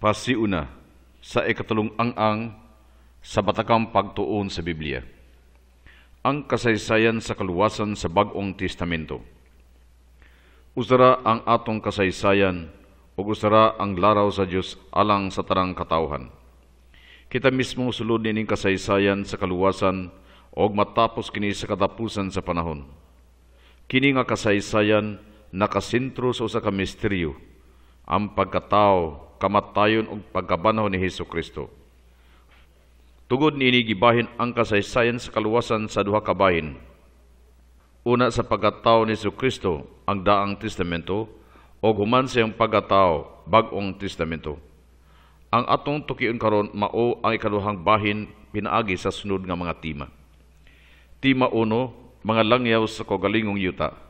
pasiuna sa ikatulong ang-ang sa batakang pagtuon sa Biblia. Ang kasaysayan sa kaluwasan sa Bagong Testamento. Usara ang atong kasaysayan o usara ang laraw sa Diyos alang sa tarang katawhan. Kita mismo sulod ning kasaysayan sa kaluwasan o matapos kini sa katapusan sa panahon. Kini nga kasaysayan nakasintro sa usa ka misteryo ang pagkatao, kamatayon ug pagkabanho ni Hesus Kristo. Tugod niini gibahin ang kasaysayan sa kaluwasan sa duha kabahin. Una sa pagkatao ni Hesus Kristo, ang Daang Testamento, o human siyang pagkatao, Bagong Testamento. Ang atong tukion karon mao ang ikaduhang bahin pinaagi sa sunod nga mga tima. Tima 1, mga langyaw sa kogalingong yuta.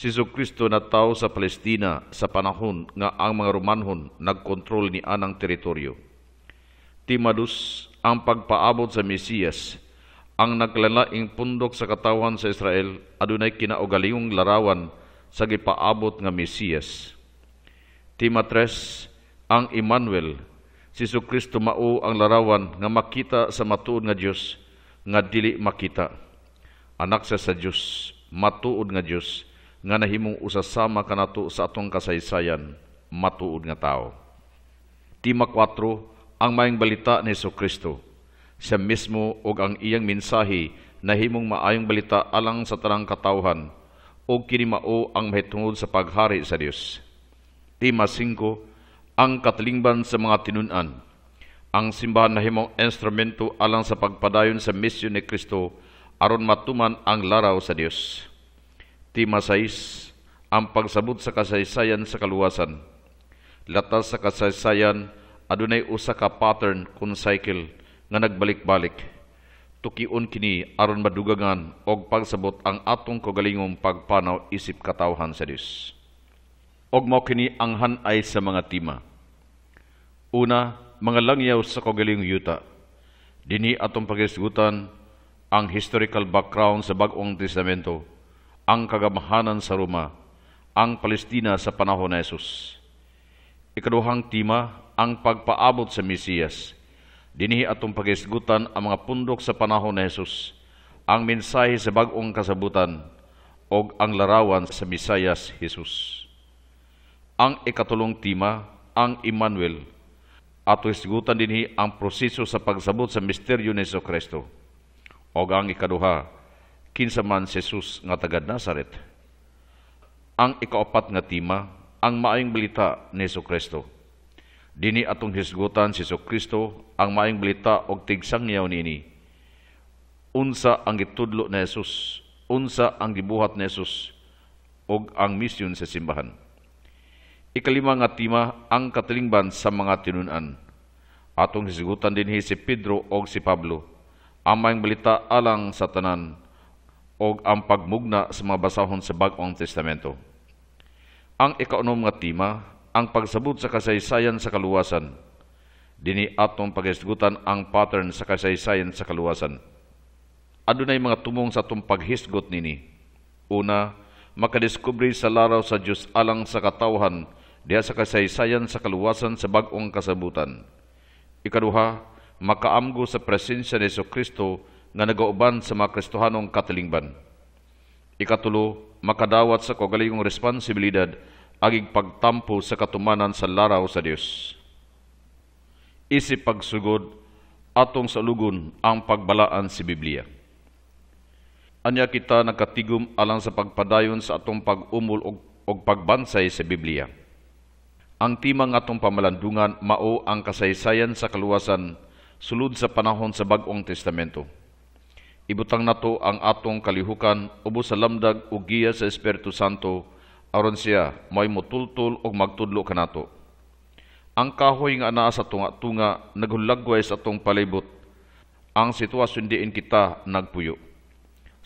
Si Kristo na tao sa Palestina sa panahon nga ang mga Romanhon nagkontrol ni anang teritoryo. Timadus, ang pagpaabot sa Mesiyas, ang naglalaing pundok sa katawan sa Israel, adunay kinaogalingong larawan sa gipaabot nga Mesiyas. Timatres, ang Emmanuel, si Kristo mao ang larawan nga makita sa matuod nga Dios nga dili makita. Anak sa sa Dios, matuod nga Dios nga nahimong usasama kanato sa atong kasaysayan matuod nga tao. Tima 4 ang maayong balita ni Hesus Kristo. Siya mismo og ang iyang mensahe nahimong maayong balita alang sa tanang katawhan o kinimao ang mahitungod sa paghari sa Dios. Tima 5 ang katlingban sa mga tinunan. Ang simbahan na himong instrumento alang sa pagpadayon sa misyon ni Kristo aron matuman ang laraw sa Dios. Tema ang pagsabot sa kasaysayan sa kaluwasan. Latas sa kasaysayan, adunay usa ka pattern kun cycle nga nagbalik-balik. Tukion kini aron madugangan og pagsabot ang atong kagalingong pagpanaw isip katawhan sa Dios. Og mao kini ang hanay sa mga tema. Una, mga langyaw sa kagalingong yuta. Dini atong pagisgutan ang historical background sa Bag-ong Testamento ang kagamahanan sa Roma, ang Palestina sa panahon na Yesus. Ikaduhang tima, ang pagpaabot sa Mesiyas. Dinihi atong pagisgutan ang mga pundok sa panahon na Yesus, ang mensahe sa bagong kasabutan, o ang larawan sa Mesiyas Jesus. Ang ikatulong tima, ang Emmanuel, at isgutan dinhi ang proseso sa pagsabot sa misteryo ni Kristo. O ang ikaduha, kinsa man si Jesus nga taga Nazareth. Ang ikaapat nga tema, ang maayong balita ni Hesus Kristo. Dini atong hisgutan si Hesus Kristo ang maayong balita og tigsangyaw niini. Unsa ang gitudlo ni Hesus? Unsa ang gibuhat ni Hesus og ang misyon sa simbahan? Ikalima nga tema, ang katilingban sa mga tinunan. Atong hisgutan dinhi si Pedro og si Pablo. Ang maayong balita alang sa tanan o ang pagmugna sa mga basahon sa Bagong Testamento. Ang ikaunom nga tema, ang pagsabot sa kasaysayan sa kaluwasan. Dini atong paghisgutan ang pattern sa kasaysayan sa kaluwasan. Adunay mga tumong sa itong paghisgot nini. Una, makadiskubre sa laraw sa Diyos alang sa katawhan diha sa kasaysayan sa kaluwasan sa bagong kasabutan. Ikaduha, makaamgo sa presensya ni Kristo nga nagauban sa mga Kristohanong katilingban. Ikatulo, makadawat sa kogalingong responsibilidad aging pagtampo sa katumanan sa laraw sa Dios. Isip pagsugod atong sa lugon ang pagbalaan si Biblia. Anya kita nakatigom alang sa pagpadayon sa atong pag-umol og, pagbansay sa Biblia. Ang timang atong pamalandungan mao ang kasaysayan sa kaluwasan sulod sa panahon sa Bagong Testamento. Ibutang nato ang atong kalihukan ubos sa lamdag ug giya sa Espiritu Santo aron siya may mutultol og magtudlo kanato. Ang kahoy nga naa sa tunga-tunga naghulagway sa atong palibot. Ang sitwasyon diin kita nagpuyo.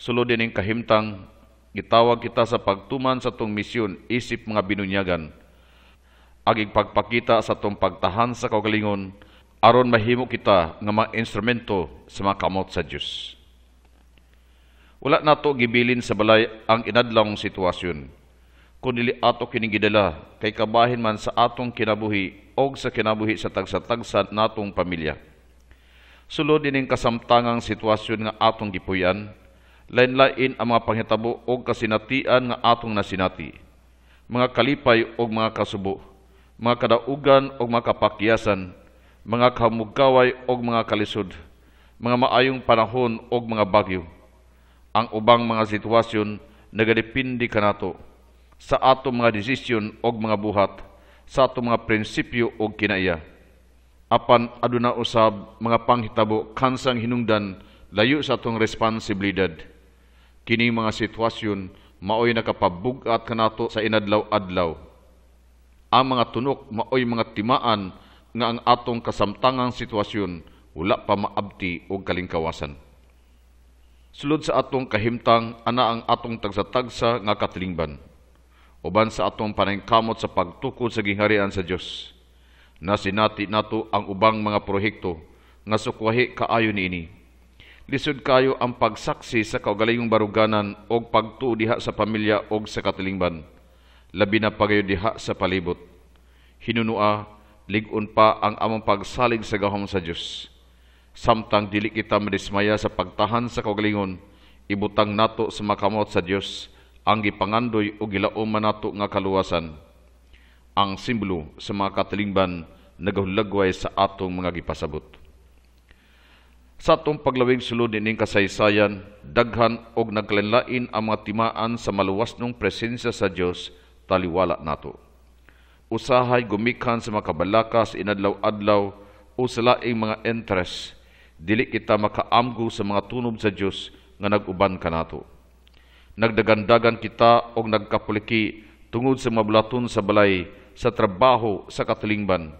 Sulod din kahimtang gitawag kita sa pagtuman sa tong misyon isip mga binunyagan. Agig pagpakita sa tong pagtahan sa kaugalingon aron mahimo kita nga mga instrumento sa mga kamot sa Dios. Wala nato gibilin sa balay ang inadlong sitwasyon. Kunili ato kining gidala kay kabahin man sa atong kinabuhi og sa kinabuhi sa tagsa-tagsa natong pamilya. Sulod ining kasamtangang sitwasyon nga atong gipuyan, lain-lain ang mga panghitabo og kasinatian nga atong nasinati, mga kalipay og mga kasubo, mga kadaugan og mga kapakyasan, mga kamugaway og mga kalisod, mga maayong panahon og mga bagyo, ang ubang mga sitwasyon nagadepende kanato sa ato mga desisyon og mga buhat sa ato mga prinsipyo og kinaiya. Apan aduna usab mga panghitabo kansang hinungdan layo sa atong responsibilidad. Kini mga sitwasyon maoy nakapabugat kanato sa inadlaw-adlaw. Ang mga tunok maoy mga timaan nga ang atong kasamtangang sitwasyon wala pa maabti og kalingkawasan sulod sa atong kahimtang ana ang atong tagsa-tagsa nga katlingban uban sa atong paningkamot sa pagtukod sa gingharian sa Dios na sinati nato ang ubang mga proyekto nga sukwahi kaayo niini lisod kayo ang pagsaksi sa kaugalingong baruganan og pagtuo diha sa pamilya og sa katlingban labi na pagayo diha sa palibot hinunua ligon pa ang among pagsalig sa gahom sa Dios samtang dili kita madismaya sa pagtahan sa kaugalingon, ibutang nato sa makamot sa Dios ang gipangandoy o gilauman nato nga kaluwasan. Ang simbolo sa mga katilingban nagahulagway sa atong mga gipasabot. Sa atong paglawig sulod ining kasaysayan, daghan og nagkalinlain ang mga timaan sa maluwas nung presensya sa Dios taliwala nato. Usahay gumikan sa mga kabalakas inadlaw-adlaw o sa laing mga interest dili kita makaamgo sa mga tunob sa Dios nga naguban kanato. Nagdagandagan kita og nagkapuliki tungod sa mablaton sa balay, sa trabaho, sa katilingban.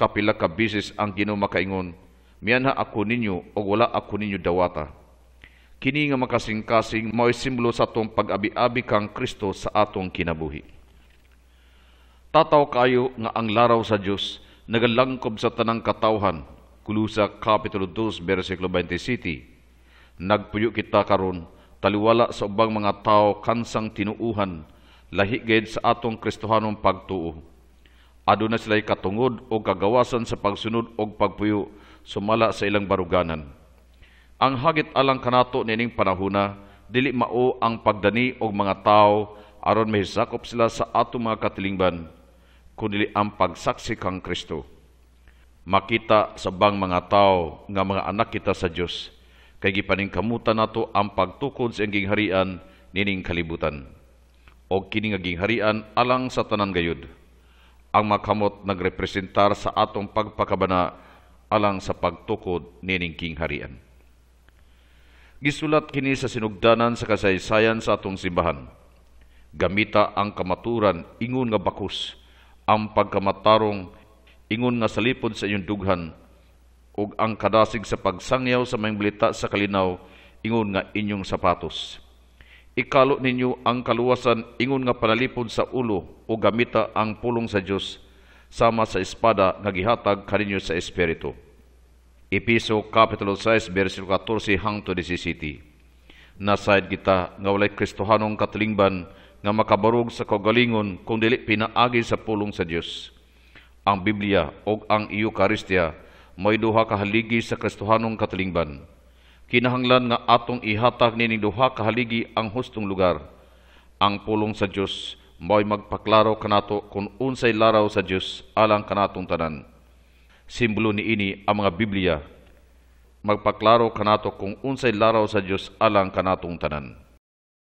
Kapila ka bisis ang Ginoo makaingon, mianha ako ninyo og wala ako ninyo dawata. Kini nga makasingkasing mao'y simbolo sa atong pag-abi-abi kang Kristo sa atong kinabuhi. Tataw kayo nga ang laraw sa Dios nagalangkob sa tanang katawhan Kulusa Kapitulo 2, versikulo 27. Nagpuyo kita karon taliwala sa ubang mga tao kansang tinuuhan lahi lahigid sa atong Kristohanong pagtuo. Aduna sila'y katungod o kagawasan sa pagsunod o pagpuyo sumala sa ilang baruganan. Ang hagit alang kanato nining panahuna, dili mao ang pagdani og mga tao aron mahisakop sila sa atong mga katilingban, kundi ang pagsaksi kang Kristo makita sa bang mga tao nga mga anak kita sa Dios kay gipaning kamutan nato ang pagtukod sa gingharian nining kalibutan o kini nga gingharian alang sa tanan gayud ang makamot nagrepresentar sa atong pagpakabana alang sa pagtukod nining gingharian gisulat kini sa sinugdanan sa kasaysayan sa atong simbahan gamita ang kamaturan ingon nga bakus ang pagkamatarong ingon nga salipod sa inyong dughan ug ang kadasig sa pagsangyaw sa mayong balita sa kalinaw ingon nga inyong sapatos ikalo ninyo ang kaluwasan ingon nga panalipod sa ulo o gamita ang pulong sa Dios sama sa espada nga gihatag kaninyo sa espiritu Episo Kapitulo 6 versikulo 14 hangtod 17 Nasayad kita nga walay Kristohanong katlingban nga makabarog sa kagalingon kung dili pinaagi sa pulong sa Dios ang Biblia o ang Eucharistia may duha kahaligi sa Kristohanong katalingban. Kinahanglan nga atong ihatag ni duha kahaligi ang hustong lugar. Ang pulong sa Dios may magpaklaro kanato kung unsay laraw sa Dios alang kanatong tanan. Simbolo ni ini ang mga Biblia. Magpaklaro kanato kung unsay laraw sa Dios alang kanatong tanan.